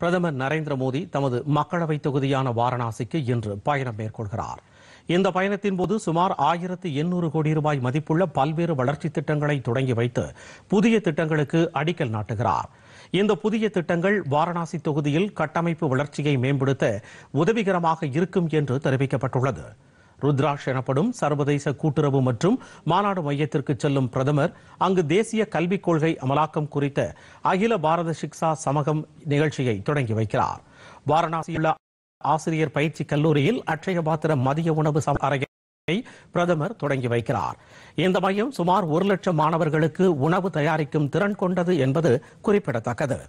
பிரதமர் நரேந்திர மோடி தமது மக்களவை தொகுதியான வாரணாசிக்கு இன்று பயணம் மேற்கொள்கிறார் இந்த பயணத்தின் போது சுமார் ஆயிரத்து எண்ணூறு கோடி ரூபாய் மதிப்புள்ள பல்வேறு வளர்ச்சி திட்டங்களை தொடங்கி வைத்து புதிய திட்டங்களுக்கு அடிக்கல் நாட்டுகிறார் இந்த புதிய திட்டங்கள் வாரணாசி தொகுதியில் கட்டமைப்பு வளர்ச்சியை மேம்படுத்த உதவிகரமாக இருக்கும் என்று தெரிவிக்கப்பட்டுள்ளது ருத்ராஷ் எனப்படும் சர்வதேச கூட்டுறவு மற்றும் மாநாடு மையத்திற்கு செல்லும் பிரதமர் அங்கு தேசிய கல்விக் கொள்கை அமலாக்கம் குறித்த அகில பாரத சிக்ஸா சமகம் நிகழ்ச்சியை தொடங்கி வைக்கிறார் வாரணாசியுள்ள ஆசிரியர் பயிற்சி கல்லூரியில் அட்சய பாத்திர மதிய உணவு அறையை பிரதமர் தொடங்கி வைக்கிறார் இந்த மையம் சுமார் ஒரு லட்சம் மாணவர்களுக்கு உணவு தயாரிக்கும் திறன் கொண்டது என்பது குறிப்பிடத்தக்கது